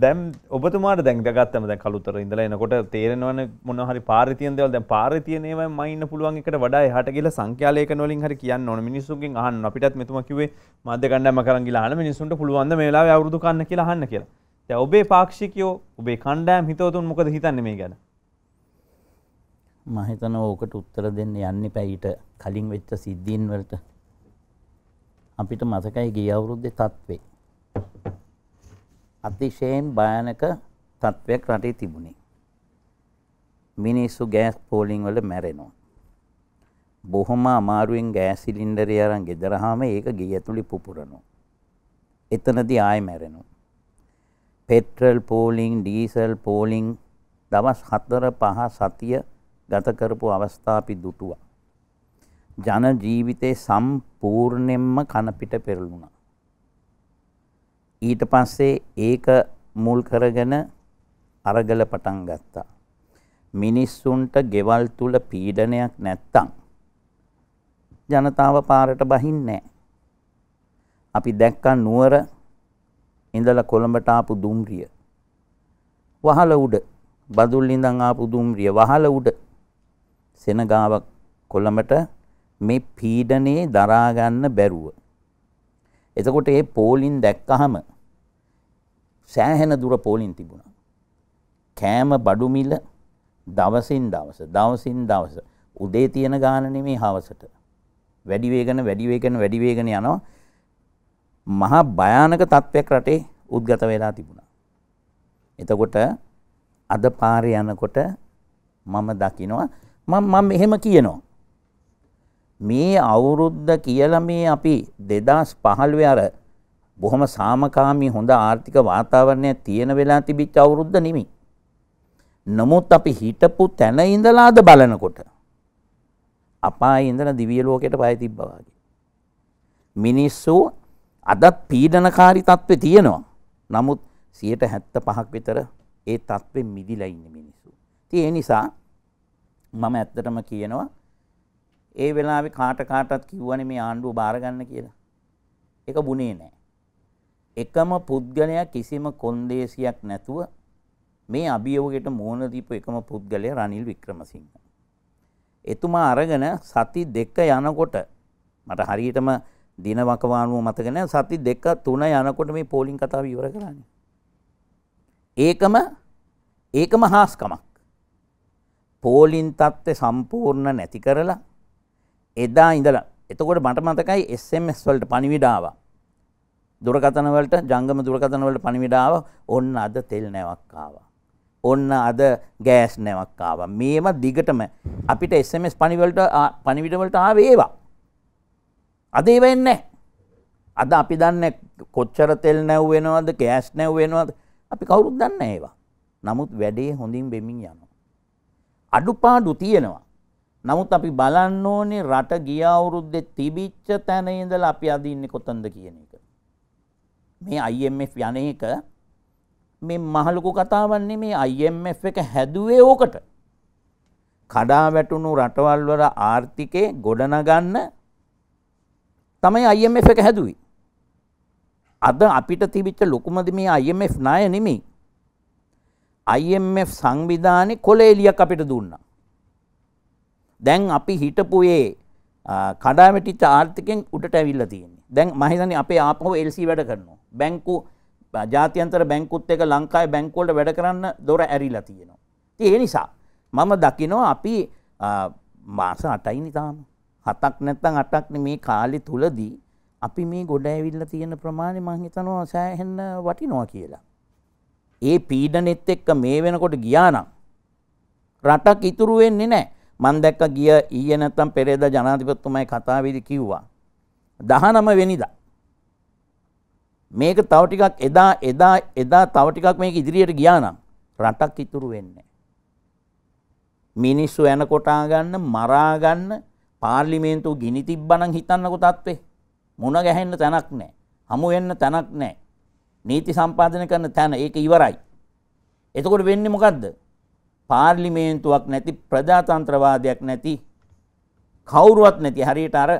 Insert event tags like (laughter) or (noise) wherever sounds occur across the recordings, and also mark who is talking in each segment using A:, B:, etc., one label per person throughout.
A: දැම් ඔබතුමාට දැන් ගත්තම දැ කළුතර ඉඳල එනකොට තේරෙනවන මොනහරි පාරිතියන්දවල් දැ පාරිතියනව මයින්න පුළුවන් එකට වඩා හට කියල සංඛ්‍යාලයක නොලින් හරි කියන්න ඕන මිනිසුන්ගේ අහන්න අපිටත් මෙතුමකිවේ මධ්‍ය කණ්ඩම කරගලා අන මිනිසුන්ට පුළුවන්ද මේලා අවුදු කන්න කියලා හන්න කියලා තැ ඔබේ පාක්ෂිකයෝ ඔබේ කණ්ඩෑම් හිතවතුන් මොකද හිතන්න මේ ගැන මහිතන ඕකට උත්තර දෙන්න යන්න පැයිට කලින් වෙච්ච සිද්ධීන්වලට අපිට මසකයි ගිය අවුරුද්දේ තත්වේ අතිශයෙන් භයානක තත්ත්වයක් රටේ තිබුණේ. මිනිස්සු ගෑස් පෝලිං වල මැරෙනවා. බොහොම අමාරුවෙන් ගෑස් සිලින්ඩරය අරන් ගෙදරහම ඒක ගේ ඇතුළේ පුපුරනවා. එතනදී ආය මැරෙනවා. පෙට්‍රල් පෝලිං, ඩීසල් පෝලිං දවස් 4 5 සතිය ගත කරපු අවස්ථා අපි දුටුවා. ජන ජීවිතේ සම්පූර්ණයෙන්ම කන පිට පෙරළුණා. ඊට පස්සේ ඒක මුල් කරගෙන අරගල පටන් ගත්තා. මිනිස්සුන්ට ගෙවල් තුල පීඩනයක් නැත්තම් ජනතාව පාරට බහින්නේ අපි දැක්කා නුවර ඉඳලා කොළඹට ආපු දුම්රිය. වහල උඩ බදුල් ඉඳන් ආපු දුම්රිය වහල උඩ සෙනගාව කොළඹට මේ පීඩනයේ දරා ගන්න බැරුව. එතකොට ඒ පෝලින් දැක්කහම සෑහෙන දුර පෝලින් තිබුණා. කෑම බඩුමිල දවසින් දවස දවසින් දවස උදේ තියෙන ගාන නෙමේ හවසට වැඩි වේගන වැඩි වේගන වැඩි වේගන යනවා මහා භයානක තත්වයක් රටේ උද්ගත වෙලා තිබුණා. එතකොට අද පාරේ යනකොට මම දකිනවා මම මම එහෙම කියනවා මේ අවුරුද්ද කියලා මේ අපි 2015 අර බොහොම සාමකාමී හොඳ ආර්ථික වාතාවරණයක් තියෙන වෙලා තිබිච්ච අවුරුද්ද නෙමෙයි. නමුත් අපි හිටපු තැන ඉඳලාද බලනකොට අපායේ ඉඳලා දිව්‍ය ලෝකයට පය තිබ්බා වගේ. මිනිස්සු අදත් පීඩනකාරී තත්ත්වේ තියෙනවා. නමුත් 75ක් විතර ඒ තත්ත්වෙ මිදිලා ඉන්න මිනිස්සු. ඉතින් ඒ නිසා මම ඇත්තටම කියනවා ඒ වෙලාවේ කාට කාටත් කිව්වනේ මේ ආණ්ඩුව බාර ගන්න කියලා. ඒක බුනේ නෑ. එකම පුද්ගලයා කිසිම කොන්දේසියක් නැතුව මේ අභියෝගයට මුහුණ දීපු එකම පුද්ගලයා රනිල් වික්‍රමසිංහ. එතුමා අරගෙන සති දෙක යනකොට මට හරියටම දින වකවානුව මතක නැහැ සති දෙක තුන යනකොට මේ පෝලිං කතාව ඉවර කරන්නේ. ඒකම ඒකම හාස්කමක්. පෝලිං තත්ත්වය සම්පූර්ණ නැති කරලා එදා ඉඳලා එතකොට මට මතකයි SMS වලට පණිවිඩ ආවා. දුරකථන වලට ජංගම දුරකථන වලට පණිවිඩාව ඔන්න අද තෙල් නැවක් ආවා. ඔන්න අද ගෑස් නැවක් ආවා. මේව දිගටම අපිට SMS පණිවිඩ පණිවිඩ වලට ආවේ ඒවා. අද ඒව එන්නේ අද අපි දන්නේ කොච්චර තෙල් නැව් වෙනවද ගෑස් නැව් වෙනවද අපි කවුරුත් දන්නේ නැහැ ඒවා. නමුත් වැඩේ හොඳින් වෙමින් යනවා. අඩුපාඩු තියෙනවා. නමුත් අපි බලන්න ඕනේ රට ගිය අවුරුද්දේ තිබිච්ච තැන ඉඳලා අපි අද ඉන්නේ කොතනද කියන එක. මේ IMF යන එක මේ මහලොකු කතාවන්නේ මේ IMF එක හැදුවේ ඕකට. කඩා වැටුණු රටවල් වල ආර්ථිකේ ගොඩනගන්න තමයි IMF එක හැදුවේ. අද අපිට තිබිච්ච ලොකුමද මේ IMF ණය නෙමෙයි. IMF සංවිධානයේ කොලේලියක් අපිට දුන්නා. දැන් අපි හිටපුයේ කඩාවැටිච්ච ආර්ථිකෙන් උඩට ඇවිල්ලා තියෙන්නේ. දැන් මහිතන්නේ අපේ ආපහු LC වැඩ කරනවා. බැංකු ජාත්‍යන්තර බැංකුත් එක ලංකායි බැංකුවලට වැඩ කරන්න දොර ඇරිලා තියෙනවා. ඉතින් ඒ නිසා මම දකිනවා අපි මාස 8යි නිතාම. හතක් නැත්තම් අටක් මේ කාලෙ තුලදී අපි මේ ගොඩ ඇවිල්ලා තියෙන ප්‍රමාණය මං හිතනවා සෑහෙන්න වටිනවා කියලා. ඒ පීඩනෙත් එක්ක මේ වෙනකොට ගියා නම් රටක් ඉතුරු වෙන්නේ නැහැ. මං දැක්ක ගිය ඊයේ නැත්තම් පෙරේදා ජනාධිපතිතුමයි කතාවේදී කිව්වා. දහනම වෙනිදා. මේක තව ටිකක් එදා එදා එදා තව ටිකක් මේක ඉදිරියට ගියා නම් රටක් ඉතුරු වෙන්නේ මිනිස්සු එන කොටා ගන්න මරා ගන්න පාර්ලිමේන්තුව ගිනි තිබ්බනම් හිතන්නකෝ තත්ත්වේ මුණ ගැහෙන්න තැනක් නැහැ හමු වෙන්න තැනක් නැහැ නීති සම්පාදනය කරන තැන ඒක ඉවරයි එතකොට වෙන්නේ මොකද්ද පාර්ලිමේන්තුවක් නැති ප්‍රජාතන්ත්‍රවාදයක් නැති කවුරුවත් නැති හරියට අර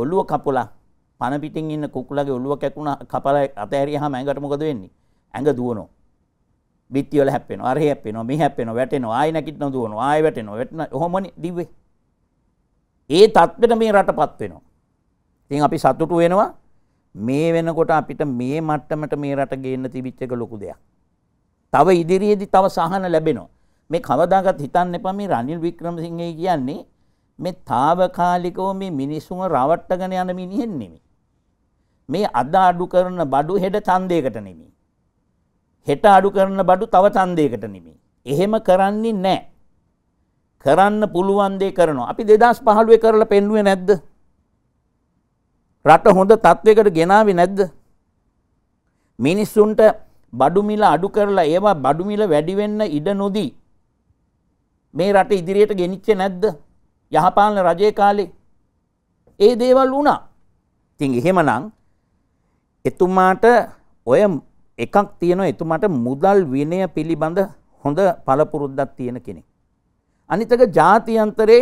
A: ඔළුව කපුලා පණ පිටින් ඉන්න කුකුලගේ ඔළුව කැකුණ කපලා අතහැරියාම ඇඟට මොකද වෙන්නේ? ඇඟ දුවනවා. බිත්ති වල හැප්පෙනවා. අර හැප්පෙනවා. මේ හැප්පෙනවා. වැටෙනවා. ආයෙ නැගිටිනවා දුවනවා. ආයෙ වැටෙනවා. වැටෙන ඔහොමනේ දිව්වේ. ඒ தත්වෙට මේ රටපත් වෙනවා. ඉතින් අපි සතුටු වෙනවා. මේ වෙනකොට අපිට මේ මට්ටමට මේ රට ගේන්න තිබිච්ච එක ලොකු දෙයක්. තව ඉදිරියේදී තව සහන ලැබෙනවා. මේ කවදාකවත් හිතන්න එපා මේ රනිල් වික්‍රමසිංහයි කියන්නේ මේ తాවකාලිකව මේ මිනිසුන් රවට්ටගෙන යන මිනිහෙන් නෙමෙයි. මේ අද අඩු කරන බඩු හෙට ඡන්දයකට නෙමෙයි. හෙට අඩු කරන බඩු තව ඡන්දයකට නෙමෙයි. එහෙම කරන්නේ නැහැ. කරන්න පුළුවන් දේ කරනවා. අපි 2015 කරලා පෙන්නුවේ නැද්ද? රට හොඳ තත්වයකට ගෙනාවේ නැද්ද? මිනිස්සුන්ට බඩු මිල අඩු කරලා ඒවා බඩු මිල වැඩි වෙන්න ඉඩ නොදී මේ රට ඉදිරියට ගෙනිච්චේ නැද්ද? යහපාලන රජයේ කාලේ ඒ දේවල් වුණා. ඉතින් එහෙමනම් එතුමාට ඔය එකක් තියෙන එතුමාට මුදල් විනය පිළිබඳ හොඳ පළපුරුද්දක් තියෙන කෙනෙක්. අනිතක ජාතියන්තරේ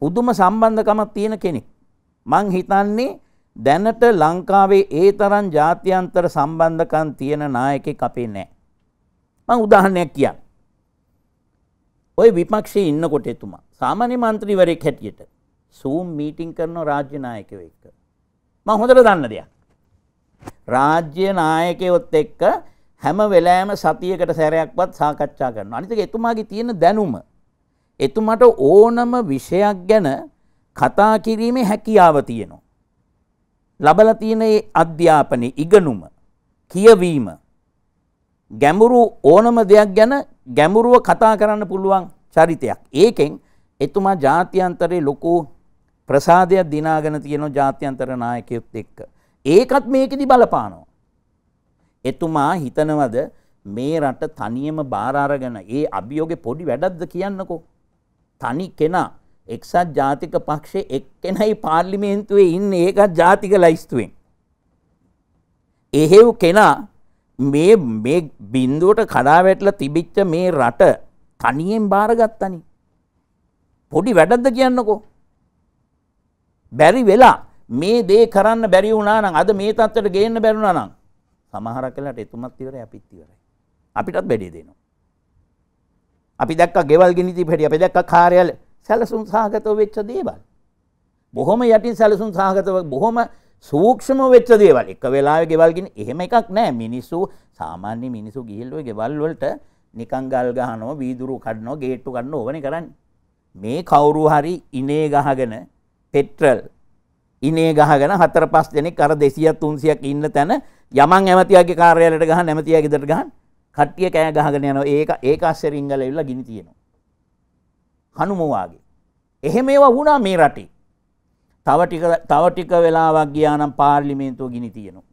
A: පුදුම සම්බන්ධකමක් තියෙන කෙනෙක්. මං හිතන්නේ දැනට ලංකාවේ ඒ තරම් ජාත්‍යන්තර සම්බන්ධකම් තියෙන නායකෙක් අපේ නැහැ. මං උදාහරණයක් කියන්න. ওই විපක්ෂයේ ඉන්නකොට එතුමා සාමාන්‍ය മന്ത്രിවරයෙක් හැටියට සූම් මීටින් කරන රාජ්‍ය නායකයෙක් එක්ක. මම හොඳට දන්න දෙයක්. රාජ්‍ය නායකයොත් එක්ක හැම වෙලෑම සතියකට සැරයක්වත් සාකච්ඡා කරනවා. අනිත් එක එතුමාගේ තියෙන දැනුම. එතුමාට ඕනම විෂයක් ගැන කතා කිරීමේ හැකියාව තියෙනවා. ලබලා තියෙන මේ අධ්‍යාපනයේ ඉගෙනුම, කියවීම, ගැඹුරු ඕනම දෙයක් ගැන ගැඹුරුව කතා කරන්න පුළුවන් චරිතයක්. ඒකෙන් එතුමා ජාත්‍යන්තරයේ ලොකු ප්‍රසාදයක් දිනාගෙන තියෙන ජාත්‍යන්තර නායකයෙක් එක්ක. ඒකත් මේකෙදි බලපානවා. එතුමා හිතනවද මේ රට තනියම බාරාරගෙන ඒ අභියෝගේ පොඩි වැඩක්ද කියන්නකෝ. තනි කෙනා එක්සත් ජාතික පක්ෂේ එක්කෙනයි පාර්ලිමේන්තුවේ ඉන්න ඒකත් ජාතික ලයිස්තුවෙන්. එහෙව් කෙනා මේ මේ බින්දුවට කඩා වැටලා තිබිච්ච මේ රට තනියෙන් බාරගත්තනි. පොඩි වැඩක්ද කියන්නකෝ. බැරි වෙලා මේ දේ කරන්න බැරි වුණා නම් අද මේ තත්ත්වයට ගේන්න බැරුණා නම් සමහරක් වෙලාට එතුමත් ඉවරයි අපිත් ඉවරයි. අපිටත් බෙඩේ දෙනවා. අපි දැක්ක ගෙවල් ගිනි තිබ හැටි අපි දැක්ක කාර්යාල සැලසුම් සහගතව වෙච්ච දේවල්. බොහොම යටින් සැලසුම් සහගතව බොහොම සූක්ෂම වෙච්ච දේවල් එක වෙලාවේ ගෙවල් ගිනි එහෙම එකක් නෑ මිනිස්සු සාමාන්‍ය මිනිස්සු ගිහිල් ඔය ගෙවල් වලට නිකන් ගල් ගහනවා වීදුරු කඩනවා ගේට්ටු කඩනවා ඕවනේ කරන්නේ. මේ කවුරු හරි ඉනේ ගහගෙන පෙට්‍රල් ඉනේ ගහගෙන හතර පස් දෙනෙක් අර 200 300ක් ඉන්න තැන යමන් ඇමතියාගේ කාර්යාලයට ගහන ඇමතියා ගෙදරට ගහන කට්ටිය කෑ ගහගෙන යනවා ඒක ඒක අස්සරින් ගල ඇවිල්ලා ගිනි තියෙනවා හනුමෝවාගේ එහෙම ඒවා වුණා මේ රටේ තව ටික තව ටික වෙලාවක් ගියා නම් පාර්ලිමේන්තුව ගිනි තියෙනවා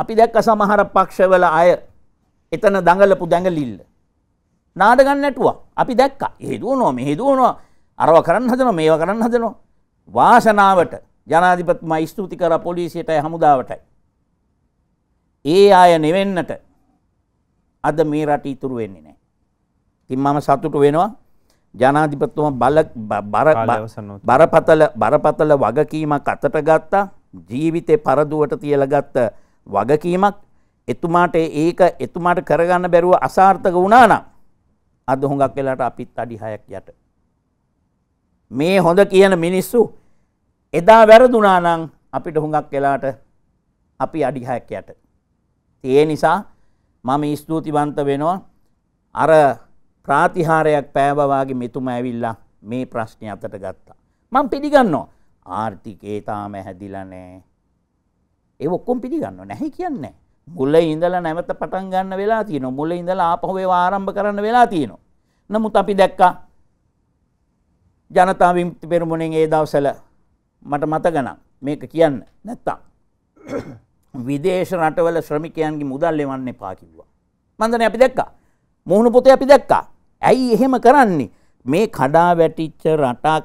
A: අපි දැක්ක සමහර පක්ෂවල අය එතන දඟලපු දැඟලිල්ල නාඩගම් නැටුවා අපි දැක්කා හේදුවනවා මේ හේදුවනවා අරව කරන්න හදනවා මේවා කරන්න හදනවා වාසනාවට ජනාධිපත්මයි ස්තුති කර පොලිසියටයි හමුදාවටයි. ඒ අය නෙවෙන්නට අද මේ රට ඉතුරු වෙන්නේ නෑ. තින් මම සතුට වෙනවා ජනාධිපත්තුම බල බරපතල බරපතල වගකීමක් අතට ගත්තා ජීවිතය පරදුවට තියලගත්ත වගකීමක් එතුමාට ඒක එතුමාට කරගන්න බැරුව අසාර්ථක වුණානම් අද හොඟක් වෙලාට අපිත් අඩි හයක් යට මේ හොඳ කියන මිනිස්සු එදා වැරදුනා නම් අපිට හුඟක් වෙලාට අපි අඩි හයක් යට. ඒ නිසා මම ස්තුතිවන්ත වෙනවා අර ප්‍රාතිහාරයක් පෑවවාගේ මෙතුම ඇවිල්ලා මේ ප්‍රශ්නය අතට ගත්තා. මං පිළිගන්නවා ආර්ථිකේ තාම හැදිලා නෑ. ඒ ඔක්කොම පිළිගන්නවා නැහැ කියන්නේ. මුල ඉඳලා නැවත පටන් ගන්න වෙලා තියෙනවා. මුල ඉඳලා ආපහු ඒව ආරම්භ කරන්න වෙලා තියෙනවා. නමුත් අපි දැක්කා ජනතා විමුක්ති පෙරමුණෙන් ඒ දවසල මට මතගනම් මේක කියන්න නැත්තම්. (clears throat) විදේශ රටවල ශ්‍රමිකයන්ගේ මුදල් එවන්න එපා කිව්වා. මන්දන අපි දැක්කා. මුහුණු පොතේ අපි දැක්කා. ඇයි එහෙම කරන්නේ? මේ කඩා වැටිච්ච රටක්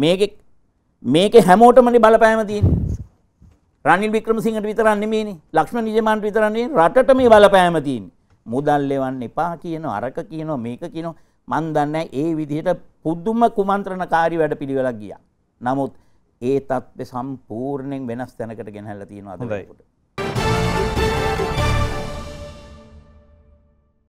A: මේකේ මේකේ හැමෝටමනේ බලපෑම තියෙන්නේ. රනිල් වික්‍රමසිංහට විතරක් නෙමෙයිනේ. ලක්ෂ්මන් විජයමාන්ට විතරක් නෙමෙයි. රටට මේ බලපෑම තියෙන්නේ. මුදල් එවන්න එපා කියනවා, අරක කියනවා, මේක කියනවා. මන් දන්නේ ඒ විදිහට පුදුම කුමන්ත්‍රණකාරී වැඩපිළිවෙලක් ගියා. නමුත් ඒ தත්ත්වය සම්පූර්ණයෙන් වෙනස් තැනකට ගෙනහැල්ලා තියෙනවා අද වෙනකොට.